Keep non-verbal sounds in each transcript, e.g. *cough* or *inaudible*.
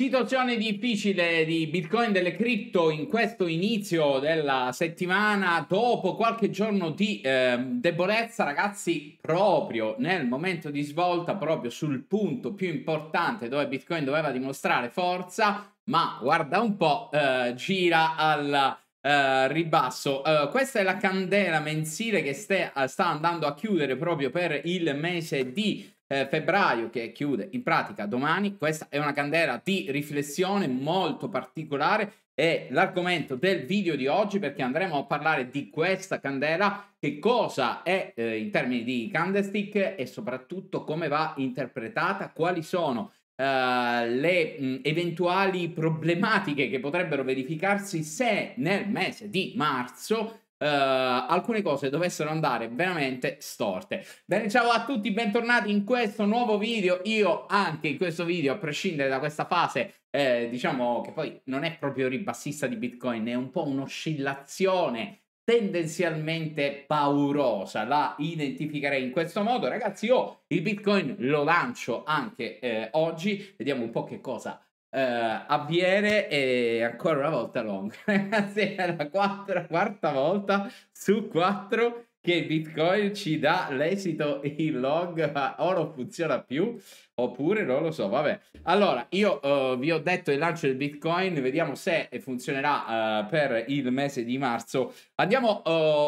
Situazione difficile di Bitcoin delle cripto in questo inizio della settimana, dopo qualche giorno di eh, debolezza, ragazzi, proprio nel momento di svolta, proprio sul punto più importante dove Bitcoin doveva dimostrare forza, ma guarda un po', eh, gira al eh, ribasso. Eh, questa è la candela mensile che sta andando a chiudere proprio per il mese di eh, febbraio che chiude in pratica domani. Questa è una candela di riflessione molto particolare e l'argomento del video di oggi perché andremo a parlare di questa candela, che cosa è eh, in termini di candlestick e soprattutto come va interpretata, quali sono uh, le mh, eventuali problematiche che potrebbero verificarsi se nel mese di marzo Uh, alcune cose dovessero andare veramente storte. Bene, ciao a tutti, bentornati in questo nuovo video. Io anche in questo video, a prescindere da questa fase, eh, diciamo che poi non è proprio ribassista di Bitcoin, è un po' un'oscillazione tendenzialmente paurosa, la identificherei in questo modo. Ragazzi, io il Bitcoin lo lancio anche eh, oggi, vediamo un po' che cosa Uh, eh, Abbiere e ancora una volta Long. *laughs* Ragazzi, è la quarta, quarta volta su quattro che Bitcoin ci dà l'esito in Long, o non funziona più oppure non lo so. Vabbè, allora io uh, vi ho detto il lancio del Bitcoin, vediamo se funzionerà uh, per il mese di marzo. Andiamo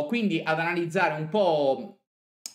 quindi ad analizzare un po'.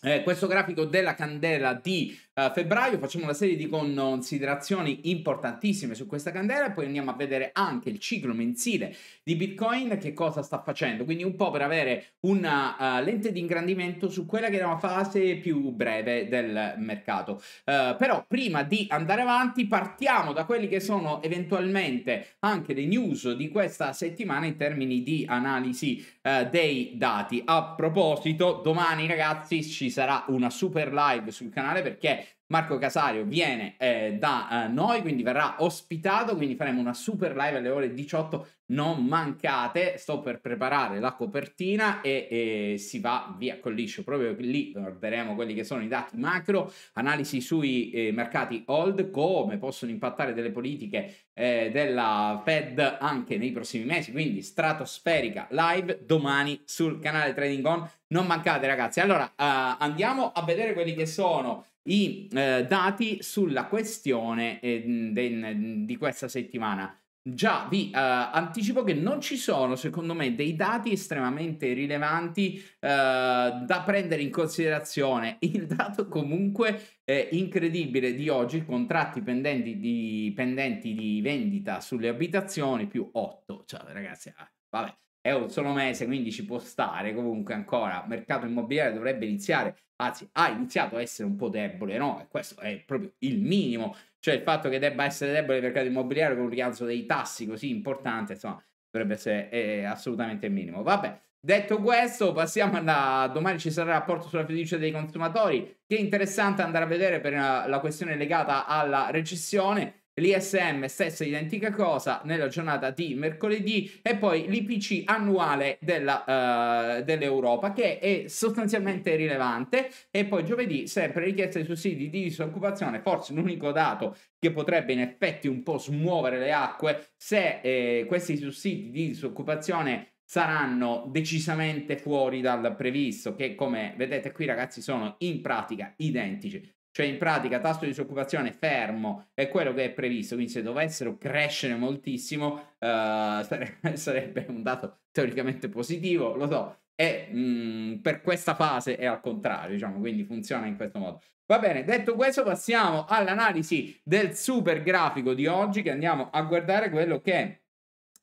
Eh, questo grafico della candela di eh, febbraio facciamo una serie di considerazioni importantissime su questa candela e poi andiamo a vedere anche il ciclo mensile di Bitcoin che cosa sta facendo, quindi un po' per avere una uh, lente di ingrandimento su quella che era una fase più breve del mercato. Uh, però prima di andare avanti partiamo da quelli che sono eventualmente anche le news di questa settimana in termini di analisi uh, dei dati. A proposito, domani ragazzi ci sarà una super live sul canale perché Marco Casario viene eh, da eh, noi, quindi verrà ospitato, quindi faremo una super live alle ore 18, non mancate, sto per preparare la copertina e, e si va via col liscio, proprio lì guarderemo quelli che sono i dati macro, analisi sui eh, mercati old, come possono impattare delle politiche eh, della Fed anche nei prossimi mesi, quindi stratosferica live domani sul canale Trading On, non mancate ragazzi. Allora eh, andiamo a vedere quelli che sono i eh, dati sulla questione eh, de, di questa settimana. Già vi eh, anticipo che non ci sono, secondo me, dei dati estremamente rilevanti eh, da prendere in considerazione. *laughs* Il dato comunque è incredibile di oggi, contratti pendenti di, pendenti di vendita sulle abitazioni più 8. Ciao ragazzi, ah, vabbè è un solo mese, quindi ci può stare comunque ancora. mercato immobiliare dovrebbe iniziare, anzi, ha iniziato a essere un po' debole, no? E questo è proprio il minimo. Cioè il fatto che debba essere debole il mercato immobiliare con un rialzo dei tassi così importante, insomma, dovrebbe essere eh, assolutamente il minimo. Vabbè. Detto questo, passiamo alla... domani ci sarà il rapporto sulla fiducia dei consumatori, che è interessante andare a vedere per la questione legata alla recessione l'ISM stessa identica cosa nella giornata di mercoledì e poi l'IPC annuale della, uh, dell'Europa che è sostanzialmente rilevante e poi giovedì sempre richiesta di sussidi di disoccupazione, forse l'unico dato che potrebbe in effetti un po' smuovere le acque se eh, questi sussidi di disoccupazione saranno decisamente fuori dal previsto che come vedete qui ragazzi sono in pratica identici cioè in pratica tasso di disoccupazione fermo è quello che è previsto, quindi se dovessero crescere moltissimo eh, *laughs* sarebbe, un dato teoricamente positivo, lo so, e mh, mm, per questa fase è al contrario, diciamo, quindi funziona in questo modo. Va bene, detto questo passiamo all'analisi del super grafico di oggi che andiamo a guardare quello che È.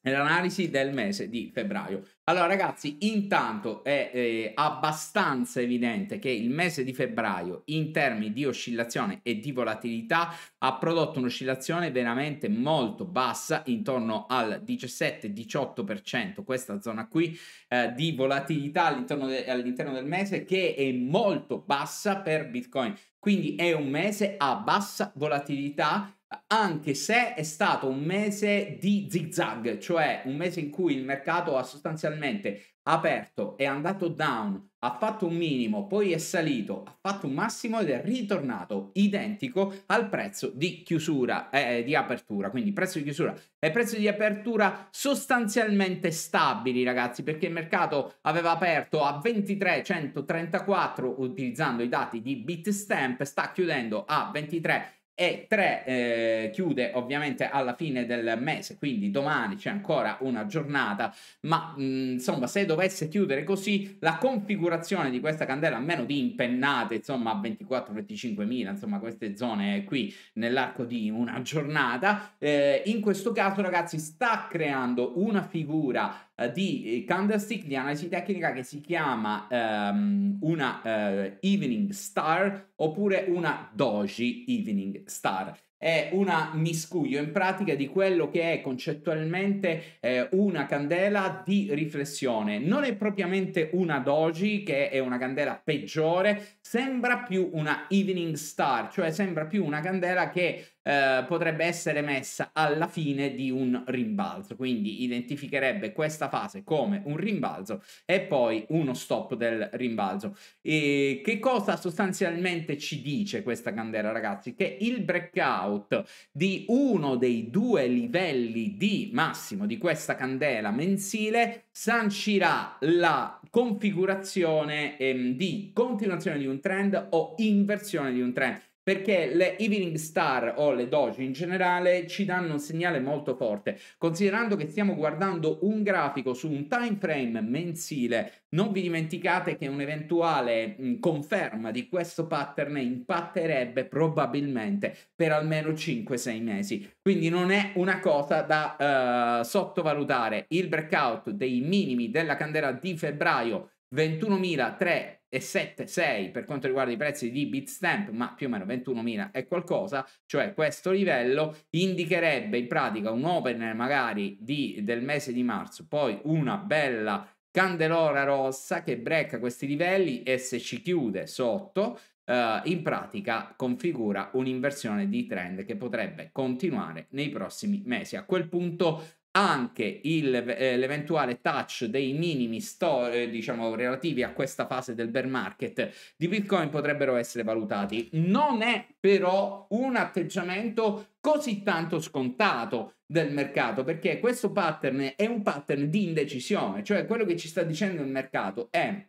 L'analisi del mese di febbraio. Allora ragazzi, intanto è eh, abbastanza evidente che il mese di febbraio in termini di oscillazione e di volatilità ha prodotto un'oscillazione veramente molto bassa, intorno al 17-18%, questa zona qui eh, di volatilità all'interno, de- all'interno del mese che è molto bassa per Bitcoin. Quindi è un mese a bassa volatilità anche se è stato un mese di zigzag, cioè un mese in cui il mercato ha sostanzialmente aperto, è andato down, ha fatto un minimo, poi è salito, ha fatto un massimo ed è ritornato identico al prezzo di chiusura, eh, di apertura. Quindi prezzo di chiusura e prezzo di apertura sostanzialmente stabili, ragazzi, perché il mercato aveva aperto a 23,134 utilizzando i dati di Bitstamp, sta chiudendo a 23,134 e 3 eh, chiude ovviamente alla fine del mese, quindi domani c'è ancora una giornata, ma mh, insomma se dovesse chiudere così la configurazione di questa candela, almeno di impennate, insomma a 24-25 mila, insomma queste zone qui nell'arco di una giornata, eh, in questo caso ragazzi sta creando una figura eh, di eh, Candlestick di analisi tecnica che si chiama um, una uh, Evening Star oppure una Doji Evening Star. È una miscuglio in pratica di quello che è concettualmente eh, una candela di riflessione. Non è propriamente una doji, che è una candela peggiore, sembra più una evening star, cioè sembra più una candela che eh, potrebbe essere messa alla fine di un rimbalzo, quindi identificherebbe questa fase come un rimbalzo e poi uno stop del rimbalzo. E che cosa sostanzialmente ci dice questa candela, ragazzi? Che il breakout di uno dei due livelli di massimo di questa candela mensile sancirà la configurazione ehm, di continuazione di un trend o inversione di un trend perché le Evening Star o le Doge in generale ci danno un segnale molto forte, considerando che stiamo guardando un grafico su un time frame mensile, non vi dimenticate che un'eventuale conferma di questo pattern impatterebbe probabilmente per almeno 5-6 mesi, quindi non è una cosa da uh, sottovalutare. Il breakout dei minimi della candela di febbraio 21.300 21,76 per quanto riguarda i prezzi di Bitstamp, ma più o meno 21.000 e qualcosa, cioè questo livello indicherebbe in pratica un opener magari di, del mese di marzo, poi una bella candelora rossa che brecca questi livelli e se ci chiude sotto, eh, in pratica configura un'inversione di trend che potrebbe continuare nei prossimi mesi. A quel punto anche il, eh, l'eventuale touch dei minimi store, eh, diciamo, relativi a questa fase del bear market di Bitcoin potrebbero essere valutati. Non è però un atteggiamento così tanto scontato del mercato, perché questo pattern è un pattern di indecisione, cioè quello che ci sta dicendo il mercato è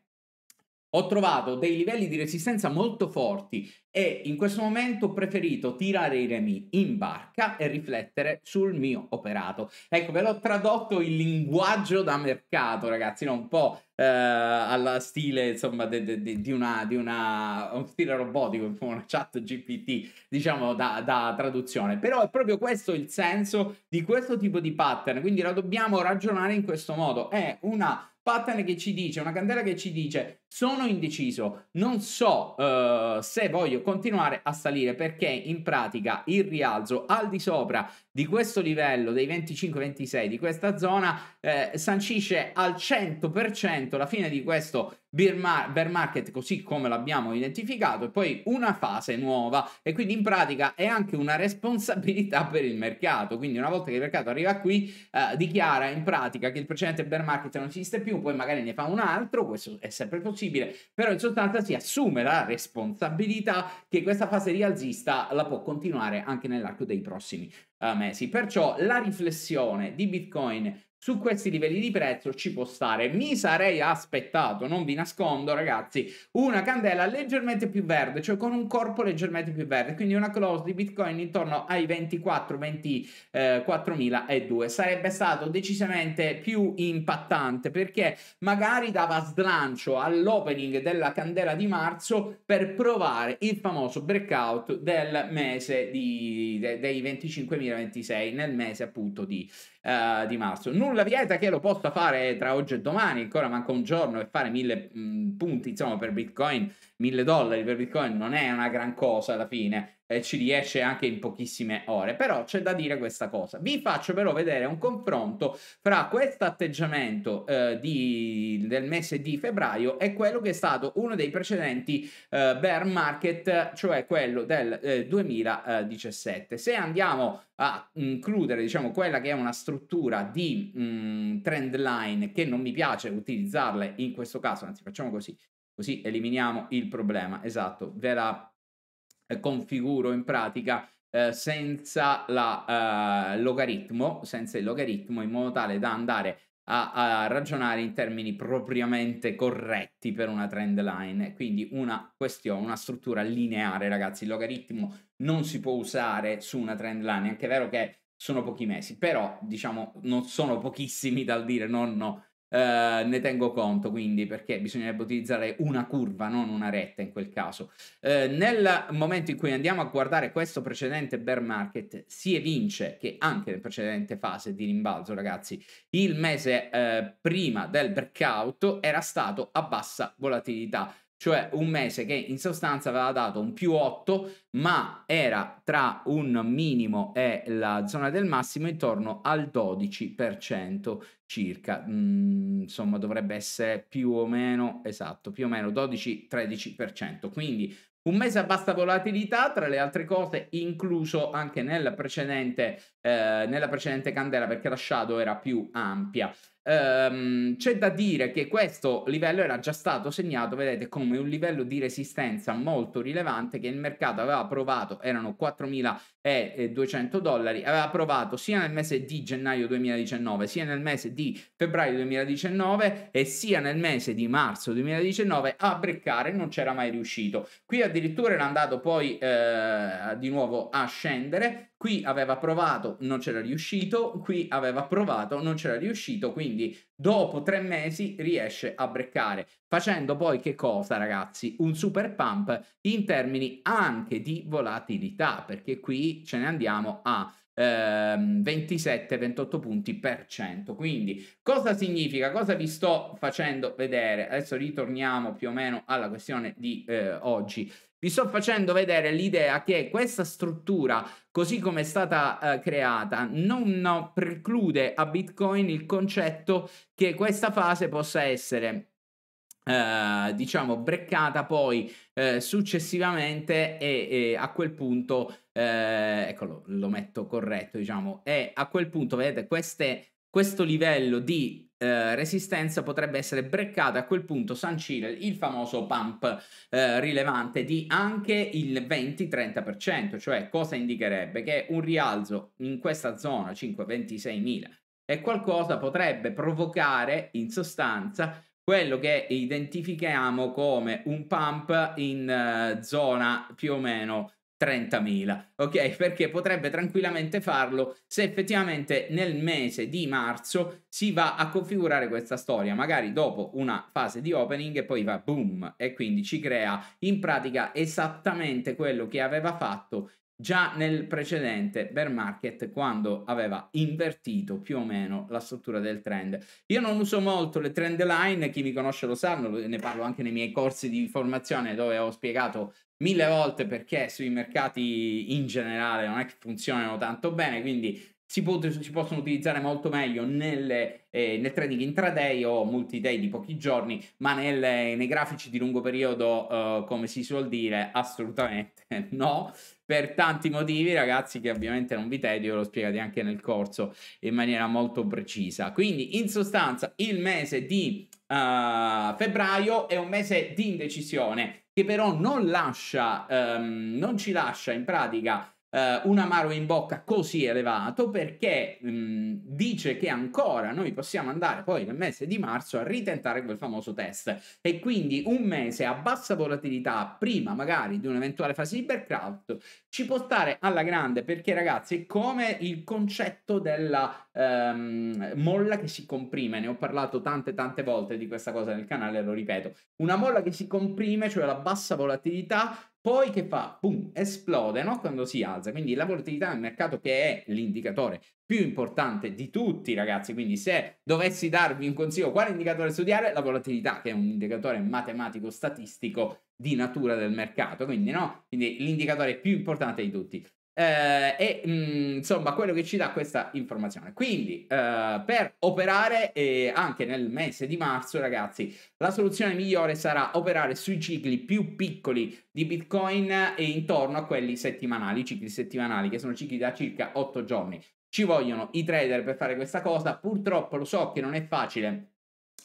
ho trovato dei livelli di resistenza molto forti e in questo momento ho preferito tirare i remi in barca e riflettere sul mio operato. Ecco, ve l'ho tradotto in linguaggio da mercato, ragazzi, non un po' eh, alla stile, insomma, de, de, de, di, una, di una, un stile robotico, un una chat GPT, diciamo, da, da traduzione. Però è proprio questo il senso di questo tipo di pattern, quindi la dobbiamo ragionare in questo modo. È una pattern che ci dice, una candela che ci dice sono indeciso, non so uh, se voglio continuare a salire perché in pratica il rialzo al di sopra di questo livello dei 25-26 di questa zona eh, sancisce al 100% la fine di questo bear, mar- bear market così come l'abbiamo identificato e poi una fase nuova e quindi in pratica è anche una responsabilità *laughs* per il mercato quindi una volta che il mercato arriva qui eh, dichiara in pratica che il precedente bear market non esiste più poi magari ne fa un altro questo è sempre possibile possibile, però in sostanza si assume la responsabilità che questa fase rialzista la può continuare anche nell'arco dei prossimi uh, mesi. Perciò la riflessione di Bitcoin su questi livelli di prezzo ci può stare. Mi sarei aspettato, non vi nascondo ragazzi, una candela leggermente più verde, cioè con un corpo leggermente più verde, quindi una close di Bitcoin intorno ai 24-24.002. Eh, Sarebbe stato decisamente più impattante perché magari dava slancio all'opening della candela di marzo per provare il famoso breakout del mese di, dei 25.026 nel mese appunto di uh, di marzo. Nulla vieta che lo possa fare tra oggi e domani, ancora manca un giorno e fare mille mh, mm, punti insomma per Bitcoin 1000 dollari per Bitcoin non è una gran cosa alla fine, eh, ci riesce anche in pochissime ore, però c'è da dire questa cosa. Vi faccio però vedere un confronto fra questo atteggiamento eh, del mese di febbraio e quello che è stato uno dei precedenti eh, bear market, cioè quello del 2017. Eh, Se andiamo a includere diciamo quella che è una struttura di mh, mm, trend line che non mi piace utilizzarle in questo caso, anzi facciamo così, Così eliminiamo il problema. Esatto, ve la eh, configuro in pratica eh, senza la, eh, logaritmo, senza il logaritmo, in modo tale da andare a, a, ragionare in termini propriamente corretti per una trend line. Quindi una questione, una struttura lineare, ragazzi. Il logaritmo non si può usare su una trend line. È anche vero che sono pochi mesi, però diciamo non sono pochissimi dal dire no, no eh, ne tengo conto quindi perché bisognerebbe utilizzare una curva, non una retta in quel caso. Eh, nel momento in cui andiamo a guardare questo precedente bear market si evince che anche nel precedente fase di rimbalzo, ragazzi, il mese eh, prima del breakout era stato a bassa volatilità cioè un mese che in sostanza aveva dato un più 8, ma era tra un minimo e la zona del massimo intorno al 12% circa, mm, insomma dovrebbe essere più o meno, esatto, più o meno 12-13%, quindi un mese a bassa volatilità, tra le altre cose, incluso anche nella precedente, eh, nella precedente candela perché la shadow era più ampia. Ehm, c'è da dire che questo livello era già stato segnato, vedete, come un livello di resistenza molto rilevante che il mercato aveva provato, erano 4.200 dollari, aveva provato sia nel mese di gennaio 2019, sia nel mese di febbraio 2019 e sia nel mese di marzo 2019 a breccare, non c'era mai riuscito. Qui addirittura era andato poi eh, di nuovo a scendere qui aveva provato, non c'era riuscito, qui aveva provato, non c'era riuscito, quindi dopo tre mesi riesce a breccare, facendo poi che cosa ragazzi? Un super pump in termini anche di volatilità, perché qui ce ne andiamo a 27-28 ehm, punti per cento. Quindi cosa significa? Cosa vi sto facendo vedere? Adesso ritorniamo più o meno alla questione di eh, oggi. Vi sto facendo vedere l'idea che questa struttura, così come è stata eh, creata, non preclude a Bitcoin il concetto che questa fase possa essere eh, diciamo breccata poi eh, successivamente e, e, a quel punto eh, eccolo lo metto corretto diciamo e a quel punto vedete queste, questo livello di eh, resistenza potrebbe essere breccata a quel punto sancire il famoso pump eh, rilevante di anche il 20-30% cioè cosa indicherebbe che un rialzo in questa zona 5-26 mila e qualcosa potrebbe provocare in sostanza quello che identifichiamo come un pump in uh, zona più o meno 30.000, ok? Perché potrebbe tranquillamente farlo se effettivamente nel mese di marzo si va a configurare questa storia, magari dopo una fase di opening e poi va boom e quindi ci crea in pratica esattamente quello che aveva fatto Già nel precedente bear market, quando aveva invertito più o meno la struttura del trend, io non uso molto le trend line. Chi mi conosce lo sa, ne parlo anche nei miei corsi di formazione dove ho spiegato mille volte perché sui mercati in generale non è che funzionano tanto bene. Quindi si, pot- si, possono utilizzare molto meglio nelle, eh, nel trading intraday o multi day di pochi giorni, ma nelle, nei grafici di lungo periodo, eh, come si suol dire, assolutamente *laughs* no per tanti motivi, ragazzi, che ovviamente non vi tedio, l'ho spiegato anche nel corso in maniera molto precisa. Quindi, in sostanza, il mese di uh, febbraio è un mese di indecisione che però non lascia, um, non ci lascia in pratica Uh, un amaro in bocca così elevato perché mh, dice che ancora noi possiamo andare poi nel mese di marzo a ritentare quel famoso test e quindi un mese a bassa volatilità prima magari di un'eventuale fase di bear ci può stare alla grande perché ragazzi è come il concetto della um, molla che si comprime ne ho parlato tante tante volte di questa cosa nel canale lo ripeto una molla che si comprime cioè la bassa volatilità poi che fa? Boom, esplode no? quando si alza. Quindi la volatilità del mercato che è l'indicatore più importante di tutti, ragazzi. Quindi se dovessi darvi un consiglio quale indicatore studiare, la volatilità, che è un indicatore matematico-statistico di natura del mercato. Quindi no, quindi l'indicatore più importante di tutti. Eh, e mh, mm, insomma quello che ci dà questa informazione quindi eh, per operare eh, anche nel mese di marzo ragazzi la soluzione migliore sarà operare sui cicli più piccoli di bitcoin e intorno a quelli settimanali i cicli settimanali che sono cicli da circa 8 giorni ci vogliono i trader per fare questa cosa purtroppo lo so che non è facile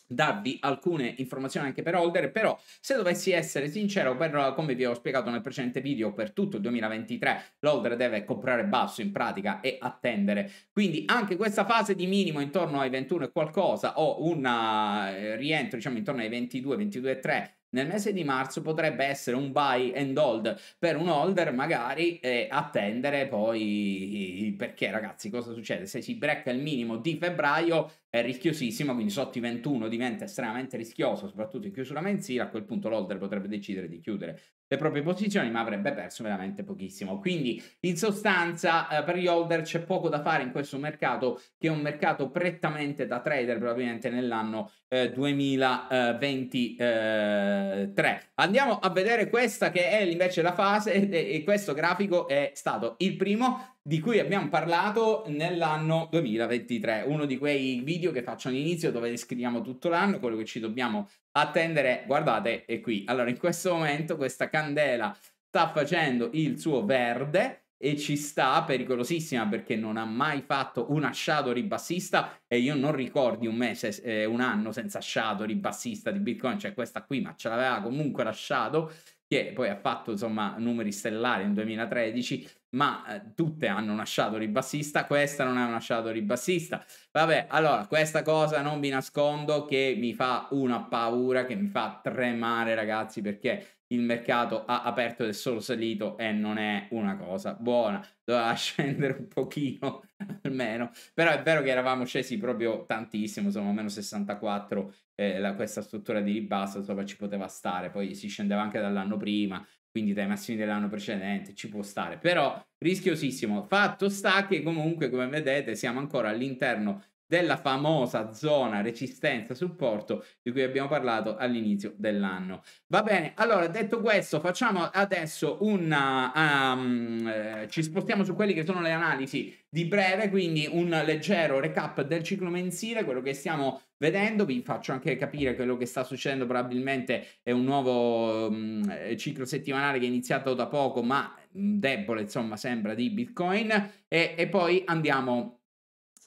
darvi alcune informazioni anche per Holder, però se dovessi essere sincero, per, come vi ho spiegato nel precedente video, per tutto il 2023 l'Holder deve comprare basso in pratica e attendere. Quindi anche questa fase di minimo intorno ai 21 e qualcosa o un eh, rientro diciamo intorno ai 22, 22 e 3 nel mese di marzo potrebbe essere un buy and hold per un holder magari e attendere poi perché ragazzi cosa succede se si brecca il minimo di febbraio è rischiosissimo quindi sotto i 21 di diventa estremamente rischioso, soprattutto in chiusura mensile, a quel punto l'holder potrebbe decidere di chiudere le proprie posizioni, ma avrebbe perso veramente pochissimo. Quindi, in sostanza, eh, per gli holder c'è poco da fare in questo mercato, che è un mercato prettamente da trader, probabilmente nell'anno eh, 2023. Andiamo a vedere questa che è invece la fase, e, e questo grafico è stato il primo di cui abbiamo parlato nell'anno 2023, uno di quei video che faccio all'inizio dove descriviamo tutto l'anno, quello che ci dobbiamo attendere, guardate, è qui. Allora, in questo momento questa candela sta facendo il suo verde e ci sta pericolosissima perché non ha mai fatto una shadow ribassista e io non ricordi un mese, eh, un anno senza shadow ribassista di Bitcoin, cioè questa qui, ma ce l'aveva comunque la shadow che poi ha fatto insomma numeri stellari in 2013, ma eh, tutte hanno una shadow ribassista, questa non è una shadow ribassista. Vabbè, allora, questa cosa non vi nascondo che mi fa una paura, che mi fa tremare ragazzi, perché il mercato ha aperto ed è solo salito e non è una cosa buona. Doveva *laughs* scendere un pochino *laughs* almeno. Però è vero che eravamo scesi proprio tantissimo, insomma, meno 64, eh, la, questa struttura di ribasso insomma, ci poteva stare, poi si scendeva anche dall'anno prima, quindi dai massimi dell'anno precedente, ci può stare. Però rischiosissimo. Fatto sta che comunque, come vedete, siamo ancora all'interno della famosa zona resistenza supporto di cui abbiamo parlato all'inizio dell'anno. Va bene, allora detto questo, facciamo adesso un... Ah, um, eh, ci spostiamo su quelle che sono le analisi di breve, quindi un leggero recap del ciclo mensile, quello che stiamo vedendo, vi faccio anche capire quello che sta succedendo, probabilmente è un nuovo um, ciclo settimanale che è iniziato da poco, ma mm, debole, insomma, sembra di Bitcoin e, e poi andiamo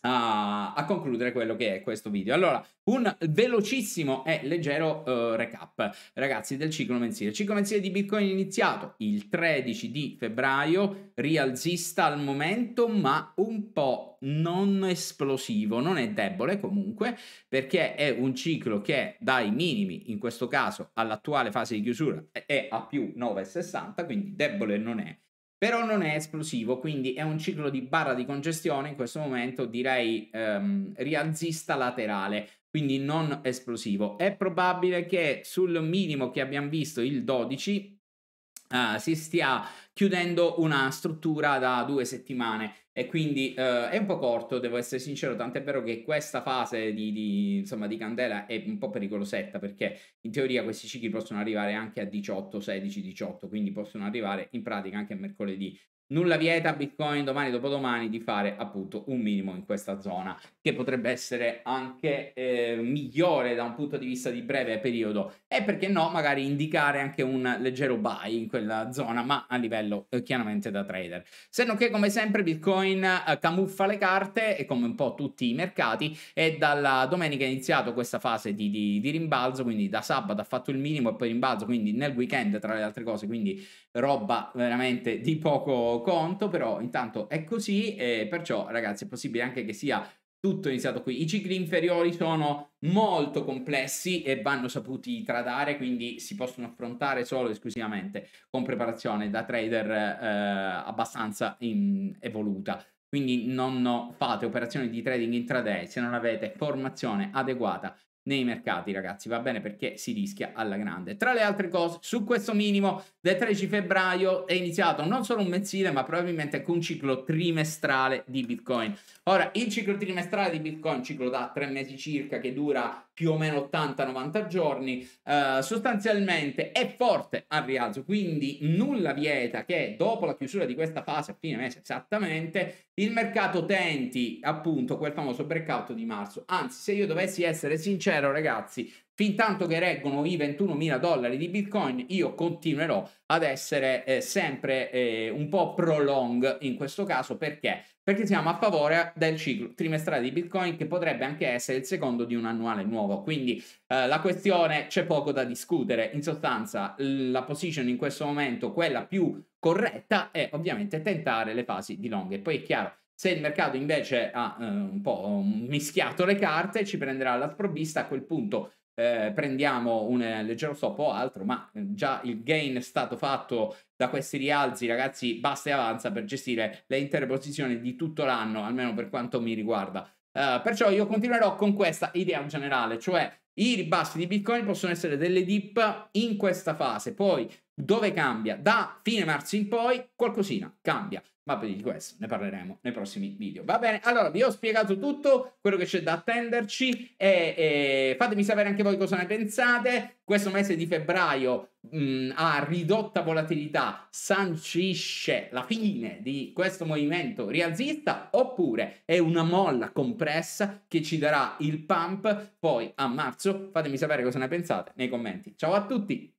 a, a, concludere quello che è questo video. Allora, un velocissimo e leggero uh, recap, ragazzi, del ciclo mensile. Il ciclo mensile di Bitcoin è iniziato il 13 di febbraio, rialzista al momento, ma un po' non esplosivo, non è debole comunque, perché è un ciclo che dai minimi, in questo caso all'attuale fase di chiusura, è a più 9,60, quindi debole non è però non è esplosivo, quindi è un ciclo di barra di congestione in questo momento direi ehm, rialzista laterale, quindi non esplosivo. È probabile che sul minimo che abbiamo visto, il 12, eh, ah, si stia chiudendo una struttura da due settimane e quindi uh, è un po' corto, devo essere sincero, tant'è vero che questa fase di, di, insomma, di, Candela è un po' pericolosetta perché in teoria questi cicli possono arrivare anche a 18, 16, 18, quindi possono arrivare in pratica anche a mercoledì nulla vieta a Bitcoin domani dopodomani di fare appunto un minimo in questa zona che potrebbe essere anche eh, migliore da un punto di vista di breve periodo e perché no magari indicare anche un leggero buy in quella zona ma a livello eh, chiaramente da trader se non che come sempre Bitcoin eh, camuffa le carte e come un po' tutti i mercati e dalla domenica è iniziato questa fase di, di, di rimbalzo quindi da sabato ha fatto il minimo e poi rimbalzo quindi nel weekend tra le altre cose quindi roba veramente di poco conto, però intanto è così e perciò ragazzi è possibile anche che sia tutto iniziato qui. I cicli inferiori sono molto complessi e vanno saputi tradare, quindi si possono affrontare solo e esclusivamente con preparazione da trader eh, abbastanza in, evoluta. Quindi non fate operazioni di trading intraday se non avete formazione adeguata nei mercati, ragazzi, va bene perché si rischia alla grande. Tra le altre cose, su questo minimo del 13 febbraio è iniziato non solo un mensile, ma probabilmente anche un ciclo trimestrale di Bitcoin. Ora, il ciclo trimestrale di Bitcoin, ciclo da tre mesi circa, che dura più o meno 80-90 giorni, eh, sostanzialmente è forte al rialzo, quindi nulla vieta che dopo la chiusura di questa fase, a fine mese esattamente, il mercato tenti appunto quel famoso breakout di marzo. Anzi, se io dovessi essere sincero, sincero ragazzi, fin tanto che reggono i 21.000 dollari di Bitcoin, io continuerò ad essere eh, sempre eh, un po' prolong in questo caso perché? Perché siamo a favore del ciclo trimestrale di Bitcoin che potrebbe anche essere il secondo di un annuale nuovo. Quindi eh, la questione c'è poco da discutere. In sostanza, la position in questo momento, quella più corretta, è ovviamente tentare le fasi di long. E poi è chiaro se il mercato invece ha eh, un po' mischiato le carte, ci prenderà la sprovvista, a quel punto eh, prendiamo un leggero stop o altro, ma eh, già il gain è stato fatto da questi rialzi, ragazzi, basta e avanza per gestire le intere posizioni di tutto l'anno, almeno per quanto mi riguarda. Uh, perciò io continuerò con questa idea in generale, cioè i ribassi di Bitcoin possono essere delle dip in questa fase, poi dove cambia? Da fine marzo in poi qualcosina cambia, ma di questo ne parleremo nei prossimi video. Va bene, allora vi ho spiegato tutto quello che c'è da attenderci e, e fatemi sapere anche voi cosa ne pensate. Questo mese di febbraio mh, a ridotta volatilità sancisce la fine di questo movimento rialzista oppure è una molla compressa che ci darà il pump poi a marzo Fatemi sapere cosa ne pensate nei commenti. Ciao a tutti!